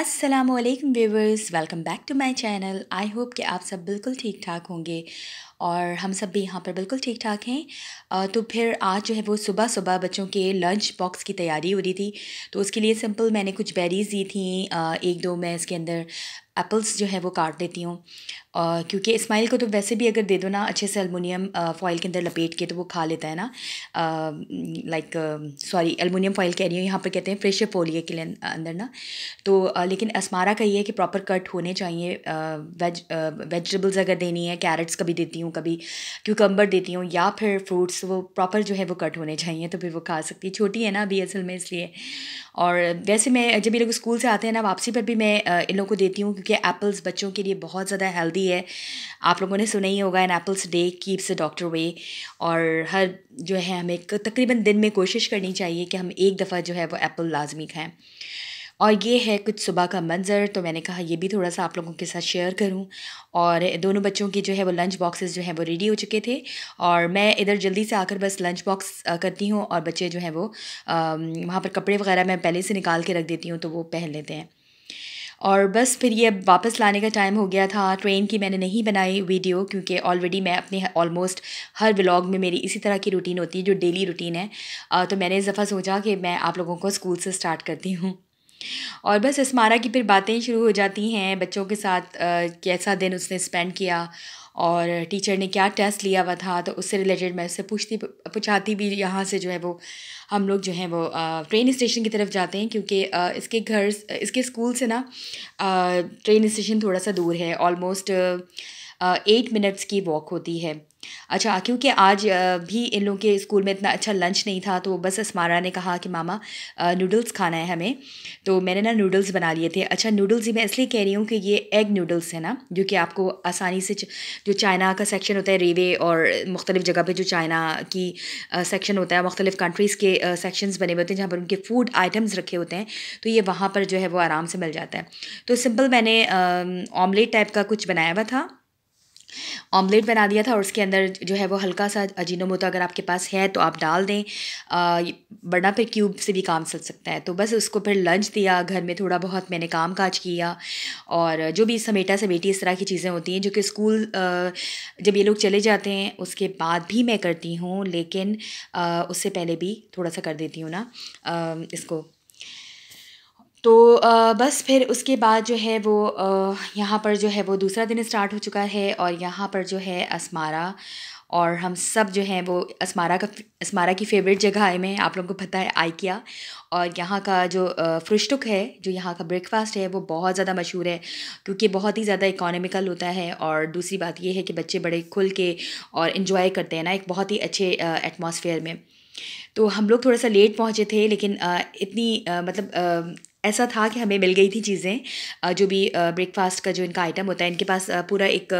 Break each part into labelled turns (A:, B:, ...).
A: Aslam viewers welcome back to my channel I hope कि आप सब बिल्कुल ठीक ठाक होंगे और हम सब भी यहाँ पर बिल्कुल ठीक ठाक हैं तो फिर आज जो है वो सुबह सुबह बच्चों के लंच बॉक्स की तैयारी हो रही थी तो उसके लिए सिंपल मैंने कुछ बेरीज़ दी थी एक दो मैं इसके अंदर एप्पल्स जो है वो काट देती हूँ क्योंकि इस्माइल को तो वैसे भी अगर दे दो ना अच्छे से अलमुनियम फ़ॉइल के अंदर लपेट के तो वो खा लेता है ना लाइक सॉरी अलमुनियम फ़ॉइल कह रही हूँ यहाँ पर कहते हैं फ्रेश पोलिए के अंदर ना तो आ, लेकिन असमारा का ये है कि प्रॉपर कट होने चाहिए वेज वेजिटेबल्स अगर देनी है कैरेट्स कभी देती हूँ हूँ कभी क्यूकम्बर देती हूँ या फिर फ्रूट्स वो प्रॉपर जो है वो कट होने चाहिए तो फिर वो खा सकती है छोटी है ना अभी असल में इसलिए और वैसे मैं जब ये लोग स्कूल से आते हैं ना वापसी पर भी मैं इन लोगों को देती हूँ क्योंकि एप्पल्स बच्चों के लिए बहुत ज़्यादा हेल्दी है आप लोगों ने सुना ही होगा an apples day keeps a doctor way और हर जो है हमें तकरीबन दिन में कोशिश करनी चाहिए कि हम एक दफ़ा जो है वो एप्पल लाजमी खाएँ और ये है कुछ सुबह का मंज़र तो मैंने कहा ये भी थोड़ा सा आप लोगों के साथ शेयर करूँ और दोनों बच्चों के जो है वो लंच बॉक्सेस जो हैं वो रेडी हो चुके थे और मैं इधर जल्दी से आकर बस लंच बॉक्स करती हूँ और बच्चे जो हैं वो वहाँ पर कपड़े वगैरह मैं पहले से निकाल के रख देती हूँ तो वो पहन लेते हैं और बस फिर ये वापस लाने का टाइम हो गया था ट्रेन की मैंने नहीं बनाई वीडियो क्योंकि ऑलरेडी मैं अपने ऑलमोस्ट हर व्लॉग में मेरी इसी तरह की रूटीन होती है जो डेली रूटीन है तो मैंने इस दफ़ा सोचा कि मैं आप लोगों को स्कूल से स्टार्ट करती हूँ और बस इसमारा की फिर बातें शुरू हो जाती हैं बच्चों के साथ कैसा दिन उसने स्पेंड किया और टीचर ने क्या टेस्ट लिया हुआ था तो उससे रिलेटेड मैं उससे पूछती पूछाती भी यहाँ से जो है वो हम लोग जो हैं वो ट्रेन स्टेशन की तरफ जाते हैं क्योंकि इसके घर इसके स्कूल से ना ट्रेन स्टेशन थोड़ा सा दूर है ऑलमोस्ट एट मिनट्स की वॉक होती है अच्छा क्योंकि आज भी इन लोगों के स्कूल में इतना अच्छा लंच नहीं था तो बस स्मारा ने कहा कि मामा नूडल्स खाना है हमें तो मैंने ना नूडल्स बना लिए थे अच्छा नूडल्स ही मैं इसलिए कह रही हूँ कि ये एग नूडल्स है ना जो कि आपको आसानी से जो चाइना का सेक्शन होता है रेवे और मुख्तलिफ़ जगह पर जो चाइना की सेक्शन होता है मुख्तलिफ़ कंट्रीज़ के सेक्शंस बने हुए होते हैं जहाँ पर उनके फूड आइटम्स रखे होते हैं तो ये वहाँ पर जो है वो आराम से मिल जाता है तो सिंपल मैंने ऑमलेट टाइप का कुछ बनाया हुआ था ऑमलेट बना दिया था और उसके अंदर जो है वो हल्का सा अजीनोमोटो अगर आपके पास है तो आप डाल दें वरना फिर क्यूब से भी काम चल सकता है तो बस उसको फिर लंच दिया घर में थोड़ा बहुत मैंने काम काज किया और जो भी समेटा समेटी इस तरह की चीज़ें होती हैं जो कि स्कूल जब ये लोग चले जाते हैं उसके बाद भी मैं करती हूँ लेकिन उससे पहले भी थोड़ा सा कर देती हूँ ना इसको तो बस फिर उसके बाद जो है वो यहाँ पर जो है वो दूसरा दिन स्टार्ट हो चुका है और यहाँ पर जो है असमारा और हम सब जो हैं वो असमारा का असमारा की फेवरेट जगह आए में आप लोगों को पता है आइकिया और यहाँ का जो फ्रुष्टुक है जो यहाँ का ब्रेकफास्ट है वो बहुत ज़्यादा मशहूर है क्योंकि बहुत ही ज़्यादा इकोनॉमिकल होता है और दूसरी बात ये है कि बच्चे बड़े खुल के और इन्जॉय करते हैं ना एक बहुत ही अच्छे एटमोसफेयर में तो हम लोग थोड़ा सा लेट पहुँचे थे लेकिन इतनी मतलब ऐसा था कि हमें मिल गई थी चीज़ें जो भी ब्रेकफास्ट का जो इनका आइटम होता है इनके पास पूरा एक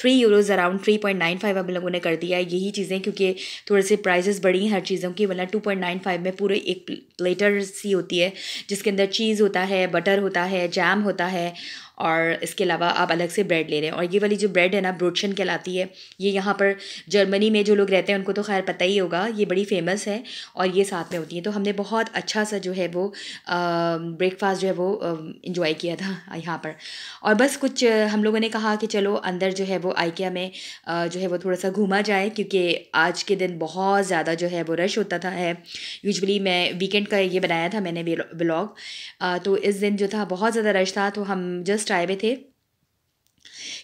A: three euros around three point nine five हम लोगों ने कर दिया है यही चीज़ें क्योंकि थोड़े से प्राइजेस बढ़ी हैं हर चीज़ों की वरना टू पॉइंट नाइन फाइव में पूरे एक प्लेटर सी होती है जिसके अंदर चीज़ होता है बटर होता है जैम होता है और इसके अलावा आप अलग से ब्रेड ले रहे हैं और ये वाली जो ब्रेड है ना ब्रोडशन कहलाती है ये यहाँ पर जर्मनी में जो लोग रहते हैं उनको तो खैर पता ही होगा ये बड़ी फेमस है और ये साथ में होती है तो हमने बहुत अच्छा सा जो है वो ब्रेकफास्ट जो है वो इन्जॉय किया था यहाँ पर और बस कुछ हम लोगों ने कहा कि चलो अंदर जो है वो आइकिया में जो है वो थोड़ा सा घूमा जाए क्योंकि आज के दिन बहुत ज़्यादा जो है वो रश होता था है यूजली मैं वीकेंड का ये बनाया था मैंने ब्लॉग तो इस दिन जो था बहुत ज़्यादा रश था तो हम जस्ट आए हुए थे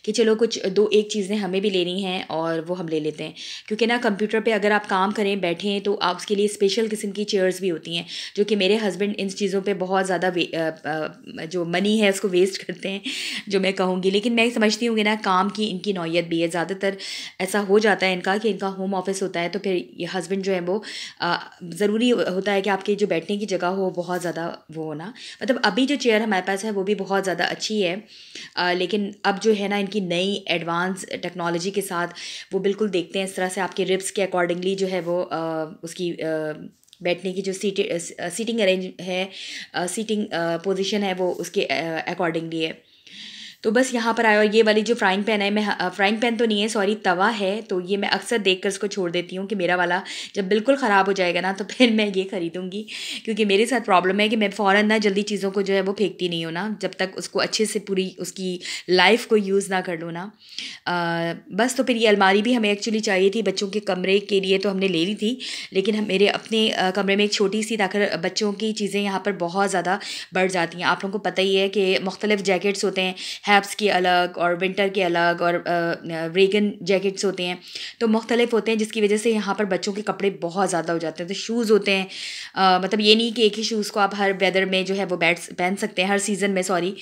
A: कि चलो कुछ दो एक चीज़ें हमें भी लेनी हैं और वो हम ले लेते हैं क्योंकि ना कंप्यूटर पे अगर आप काम करें बैठें तो आप उसके लिए स्पेशल किस्म की चेयर्स भी होती हैं जो कि मेरे हस्बैंड इन चीज़ों पे बहुत ज़्यादा जो मनी है उसको वेस्ट करते हैं जो मैं कहूँगी लेकिन मैं समझती हूँ कि ना काम की इनकी नौीयत भी है ज़्यादातर ऐसा हो जाता है इनका कि इनका होम ऑफिस होता है तो फिर ये हस्बैंड जो है वो ज़रूरी होता है कि आपके जो बैठने की जगह हो बहुत ज़्यादा वो होना मतलब अभी जो चेयर हमारे पास है वो भी बहुत ज़्यादा अच्छी है लेकिन अब जो है ना इनकी नई एडवांस टेक्नोलॉजी के साथ वो बिल्कुल देखते हैं इस तरह से आपके रिब्स के अकॉर्डिंगली जो है वो आ, उसकी आ, बैठने की जो सीट सीटिंग अरेंज है सीटिंग पोजीशन है वो उसके अकॉर्डिंगली है तो बस यहाँ पर आया और ये वाली जो फ्राइंग पैन है मैं फ्राइंग पैन तो नहीं है सॉरी तवा है तो ये मैं अक्सर देख कर इसको छोड़ देती हूँ कि मेरा वाला जब बिल्कुल ख़राब हो जाएगा ना तो फिर मैं ये ख़रीदूँगी क्योंकि मेरे साथ प्रॉब्लम है कि मैं फ़ौरन ना जल्दी चीज़ों को जो है वो फेंकती नहीं हूँ ना जब तक उसको अच्छे से पूरी उसकी लाइफ को यूज़ ना कर लूँ ना बस तो फिर ये अलमारी भी हमें एक्चुअली चाहिए थी बच्चों के कमरे के लिए तो हमने ले ली थी लेकिन हम मेरे अपने कमरे में एक छोटी सी ताकर बच्चों की चीज़ें यहाँ पर बहुत ज़्यादा बढ़ जाती हैं आप लोगों को पता ही है कि मुख्तलिफ़ जैकेट्स होते हैं हैप्स के अलग और विंटर के अलग और रेगन जैकेट्स होते हैं तो मुख्तलिफ होते हैं जिसकी वजह से यहाँ पर बच्चों के कपड़े बहुत ज़्यादा हो जाते हैं तो शूज़ होते हैं आ, मतलब ये नहीं कि एक ही शूज़ को आप हर वेदर में जो है वो बैठ पहन सकते हैं हर सीज़न में सॉरी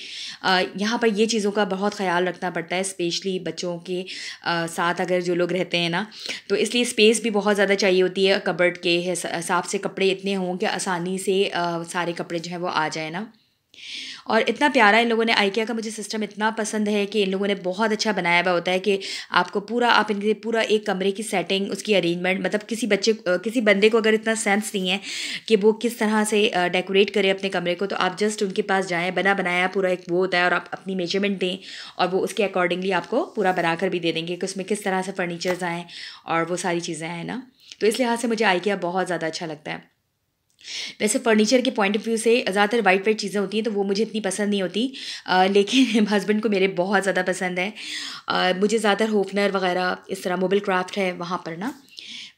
A: यहाँ पर ये चीज़ों का बहुत ख्याल रखना पड़ता है स्पेशली बच्चों के आ, साथ अगर जो लोग रहते हैं ना तो इसलिए स्पेस भी बहुत ज़्यादा चाहिए होती है कबर्ड के हिसाब से कपड़े इतने हों कि आसानी से आ, सारे कपड़े जो हैं वो आ जाए ना और इतना प्यारा इन लोगों ने आइकिया का मुझे सिस्टम इतना पसंद है कि इन लोगों ने बहुत अच्छा बनाया हुआ होता है कि आपको पूरा आप इनके पूरा एक कमरे की सेटिंग उसकी अरेंजमेंट मतलब किसी बच्चे किसी बंदे को अगर इतना सेंस नहीं है कि वो किस तरह से डेकोरेट करें अपने कमरे को तो आप जस्ट उनके पास जाएँ बना बनाया पूरा एक वो होता है और आप अपनी मेजरमेंट दें और वो उसके अकॉर्डिंगली आपको पूरा बनाकर भी दे देंगे कि उसमें किस तरह से फर्नीचर्स आएँ और वो सारी चीज़ें हैं ना तो इस लिहाज से मुझे आइकिया बहुत ज़्यादा अच्छा लगता है वैसे फर्नीचर के पॉइंट ऑफ व्यू से ज़्यादातर वाइट वाइट चीज़ें होती हैं तो वो मुझे इतनी पसंद नहीं होती आ, लेकिन हस्बैंड को मेरे बहुत ज़्यादा पसंद है आ, मुझे ज़्यादातर होफनर वगैरह इस तरह मोबाइल क्राफ्ट है वहाँ पर ना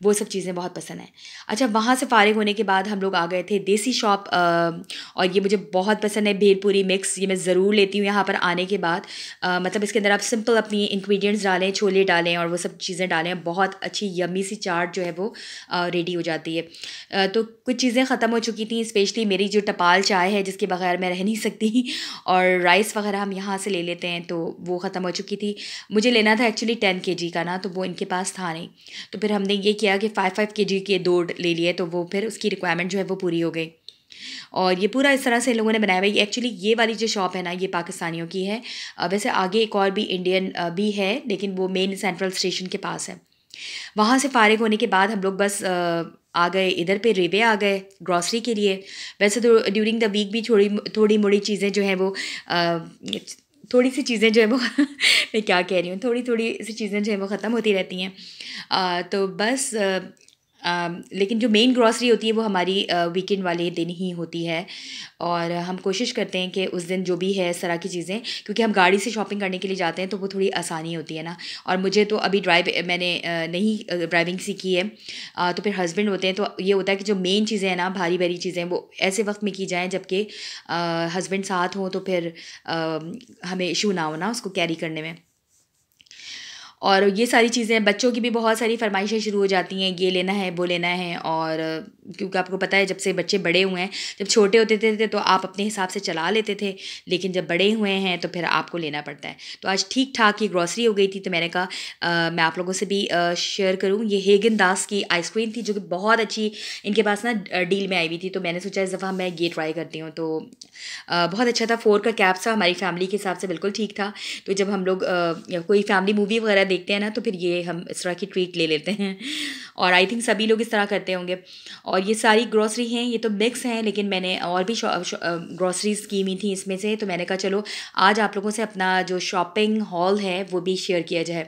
A: वो सब चीज़ें बहुत पसंद हैं अच्छा वहाँ से फ़ारिग होने के बाद हम लोग आ गए थे देसी शॉप और ये मुझे बहुत पसंद है भेलपूरी मिक्स ये मैं ज़रूर लेती हूँ यहाँ पर आने के बाद आ, मतलब इसके अंदर आप सिंपल अपनी इंग्रेडिएंट्स डालें छोले डालें और वो सब चीज़ें डालें बहुत अच्छी यमी सी चाट जो है वो रेडी हो जाती है आ, तो कुछ चीज़ें ख़त्म हो चुकी थी स्पेशली मेरी जो टपाल चाय है जिसके बगैर मैं रह नहीं सकती और राइस वगैरह हम यहाँ से ले लेते हैं तो वो ख़त्म हो चुकी थी मुझे लेना था एक्चुअली टेन के का ना तो वो इनके पास था नहीं तो फिर हमने ये किया गया कि फ़ाइव फाइव के जी के दो ले लिए तो वो फिर उसकी रिक्वायरमेंट जो है वो पूरी हो गई और ये पूरा इस तरह से लोगों ने बनाया हुआ एक्चुअली ये वाली जो शॉप है ना ये पाकिस्तानियों की है वैसे आगे एक और भी इंडियन भी है लेकिन वो मेन सेंट्रल स्टेशन के पास है वहाँ से फारिग होने के बाद हम लोग बस आ गए इधर पे रेवे आ गए ग्रॉसरी के लिए वैसे तो ड्यूरिंग द वीक भी थोड़ी थोड़ी मोड़ी चीज़ें जो हैं वो थोड़ी सी चीज़ें जो है वो मैं क्या कह रही हूँ थोड़ी थोड़ी सी चीज़ें जो है वो ख़त्म होती रहती हैं तो बस लेकिन जो मेन ग्रॉसरी होती है वो हमारी वीकेंड वाले दिन ही होती है और हम कोशिश करते हैं कि उस दिन जो भी है इस तरह की चीज़ें क्योंकि हम गाड़ी से शॉपिंग करने के लिए जाते हैं तो वो थोड़ी आसानी होती है ना और मुझे तो अभी ड्राइव मैंने नहीं ड्राइविंग सीखी है तो फिर हस्बैंड होते हैं तो ये होता है कि जो मेन चीज़ें हैं ना भारी भारी चीज़ें वो ऐसे वक्त में की जाएँ जबकि हस्बैंड साथ हों तो फिर हमें इशू ना हो ना उसको कैरी करने में और ये सारी चीज़ें बच्चों की भी बहुत सारी फरमाइशें शुरू हो जाती हैं ये लेना है वो लेना है और क्योंकि आपको पता है जब से बच्चे बड़े हुए हैं जब छोटे होते थे, थे तो आप अपने हिसाब से चला लेते थे लेकिन जब बड़े हुए हैं तो फिर आपको लेना पड़ता है तो आज ठीक ठाक ये ग्रॉसरी हो गई थी तो मैंने कहा मैं आप लोगों से भी शेयर करूँ ये हेगन दास की आइसक्रीम थी जो कि बहुत अच्छी इनके पास ना डील में आई हुई थी तो मैंने सोचा इस दफ़ा मैं ये ट्राई करती हूँ तो बहुत अच्छा था फोर का कैप्स हमारी फैमिली के हिसाब से बिल्कुल ठीक था तो जब हम लोग कोई फैमिली मूवी वगैरह देखते हैं ना तो फिर ये हम इस तरह की ट्रीट ले लेते हैं और आई थिंक सभी लोग इस तरह करते होंगे और ये सारी ग्रॉसरी हैं ये तो मिक्स हैं लेकिन मैंने और भी ग्रॉसरीज की हुई थी इसमें से तो मैंने कहा चलो आज आप लोगों से अपना जो शॉपिंग हॉल है वो भी शेयर किया जाए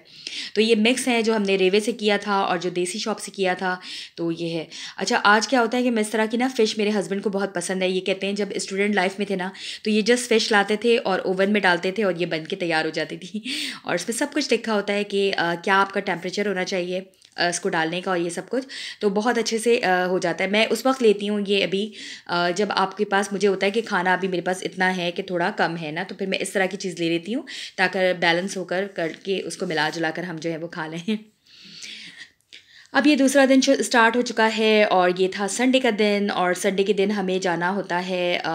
A: तो ये मिक्स हैं जो हमने रेवे से किया था और जो देसी शॉप से किया था तो ये है अच्छा आज क्या होता है कि मैं इस तरह की ना फ़िश मेरे हस्बैंड को बहुत पसंद है ये कहते हैं जब स्टूडेंट लाइफ में थे ना तो ये जस्ट फ़िश लाते थे और ओवन में डालते थे और ये बन के तैयार हो जाती थी और इसमें सब कुछ लिखा होता है कि क्या आपका टेम्परेचर होना चाहिए इसको डालने का और ये सब कुछ तो बहुत अच्छे से हो जाता है मैं उस वक्त लेती हूँ ये अभी जब आपके पास मुझे होता है कि खाना अभी मेरे पास इतना है कि थोड़ा कम है ना तो फिर मैं इस तरह की चीज़ ले लेती हूँ ताकि बैलेंस होकर करके उसको मिला जुला कर हम जो है वो खा लें अब ये दूसरा दिन स्टार्ट हो चुका है और ये था संडे का दिन और संडे के दिन हमें जाना होता है आ,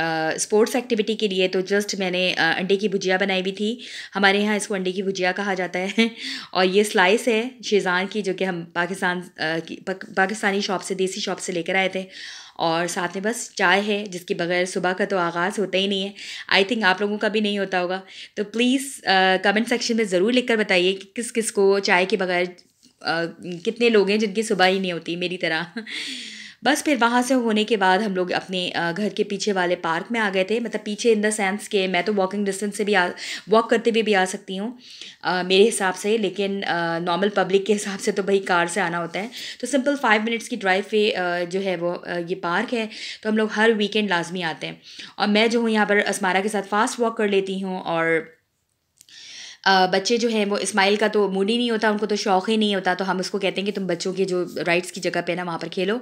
A: स्पोर्ट्स एक्टिविटी के लिए तो जस्ट मैंने अंडे की भुजिया बनाई हुई थी हमारे यहाँ इसको अंडे की भुजिया कहा जाता है और ये स्लाइस है शेज़ान की जो कि हम पाकिस्तान की पाकिस्तानी शॉप से देसी शॉप से लेकर आए थे और साथ में बस चाय है जिसके बगैर सुबह का तो आगाज़ होता ही नहीं है आई थिंक आप लोगों का भी नहीं होता होगा तो प्लीज़ कमेंट सेक्शन में ज़रूर लिख बताइए कि किस किस को चाय के बगैर कितने लोग हैं जिनकी सुबह ही नहीं होती मेरी तरह बस फिर वहाँ से होने के बाद हम लोग अपने घर के पीछे वाले पार्क में आ गए थे मतलब पीछे इन द सेंस के मैं तो वॉकिंग डिस्टेंस से भी आ वॉक करते हुए भी, भी आ सकती हूँ मेरे हिसाब से लेकिन नॉर्मल पब्लिक के हिसाब से तो भाई कार से आना होता है तो सिंपल फाइव मिनट्स की ड्राइव पे जो है वो ये पार्क है तो हम लोग हर वीकेंड लाजमी आते हैं और मैं जो हूँ यहाँ पर असमारा के साथ फास्ट वॉक कर लेती हूँ और बच्चे जो हैं वो इस्माइल का तो मूड ही नहीं होता उनको तो शौक़ ही नहीं होता तो हम उसको कहते हैं कि तुम बच्चों के जो राइड्स की जगह पे ना वहाँ पर खेलो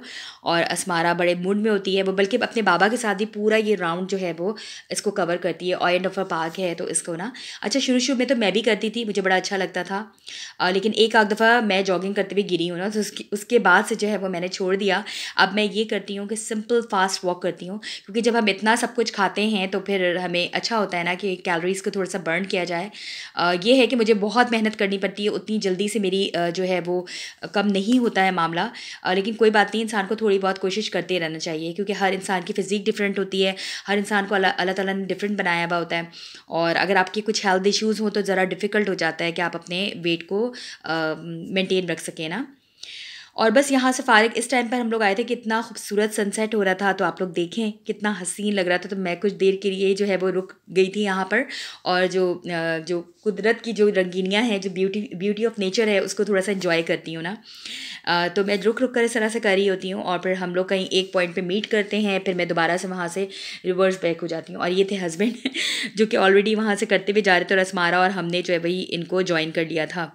A: और असमारा बड़े मूड में होती है वो बल्कि अपने बाबा के साथ ही पूरा ये राउंड जो है वो इसको कवर करती है और एंड ऑफ अ पार्क है तो इसको ना अच्छा शुरू शुरू में तो मैं भी करती थी मुझे बड़ा अच्छा लगता था आ, लेकिन एक आध दफ़ा मैं जॉगिंग करते हुए गिरी हूँ ना तो उसकी उसके बाद से जो है वो मैंने छोड़ दिया अब मैं ये करती हूँ कि सिंपल फास्ट वॉक करती हूँ क्योंकि जब हम इतना सब कुछ खाते हैं तो फिर हमें अच्छा होता है ना कि कैलोरीज़ को थोड़ा सा बर्न किया जाए ये है कि मुझे बहुत मेहनत करनी पड़ती है उतनी जल्दी से मेरी जो है वो कम नहीं होता है मामला लेकिन कोई बात नहीं इंसान को थोड़ी बहुत कोशिश करते रहना चाहिए क्योंकि हर इंसान की फ़िज़ीक डिफरेंट होती है हर इंसान को अल्लाह अल्लाह ताला ने डिफरेंट बनाया हुआ होता है और अगर आपके कुछ हेल्थ इशूज़ हों तो ज़रा डिफ़िकल्ट हो जाता है कि आप अपने वेट को मेनटेन रख सकें ना और बस यहाँ से फारिक इस टाइम पर हम लोग आए थे कि इतना खूबसूरत सनसेट हो रहा था तो आप लोग देखें कितना हसीन लग रहा था तो मैं कुछ देर के लिए जो है वो रुक गई थी यहाँ पर और जो जो कुदरत की जो रंगीनियाँ हैं जो ब्यूटी ब्यूटी ऑफ नेचर है उसको थोड़ा सा इन्जॉय करती हूँ ना तो मैं रुक रुक कर इस तरह से कर रही होती हूँ और फिर हम लोग कहीं एक पॉइंट पर मीट करते हैं फिर मैं दोबारा से वहाँ से रिवर्स बैक हो जाती हूँ और ये थे हस्बैंड जो कि ऑलरेडी वहाँ से करते हुए जा रहे थे रसमारा और हमने जो है वही इनको ज्वाइन कर लिया था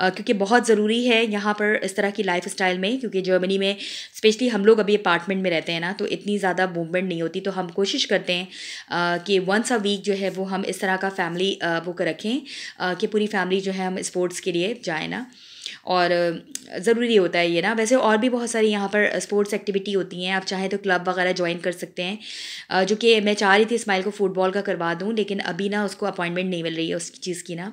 A: क्योंकि बहुत ज़रूरी है यहाँ पर इस तरह की लाइफ स्टाइल में क्योंकि जर्मनी में स्पेशली हम लोग अभी अपार्टमेंट में रहते हैं ना तो इतनी ज़्यादा मूवमेंट नहीं होती तो हम कोशिश करते हैं कि वंस अ वीक जो है वो हम इस तरह का फैमिली वो कर रखें कि पूरी फैमिली जो है हम स्पोर्ट्स के लिए जाए ना और ज़रूरी होता है ये ना वैसे और भी बहुत सारी यहाँ पर स्पोर्ट्स एक्टिविटी होती हैं आप चाहें तो क्लब वगैरह ज्वाइन कर सकते हैं जो कि मैं चाह रही थी इस्माइल को फुटबॉल का करवा दूँ लेकिन अभी ना उसको अपॉइंटमेंट नहीं मिल रही है उस चीज़ की ना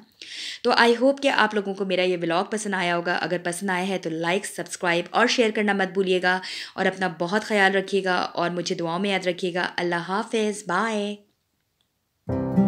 A: तो आई होप कि आप लोगों को मेरा ये ब्लॉग पसंद आया होगा अगर पसंद आया है तो लाइक सब्सक्राइब और शेयर करना मत भूलिएगा और अपना बहुत ख्याल रखिएगा और मुझे दुआओं में याद रखिएगा अल्लाह हाफ बाय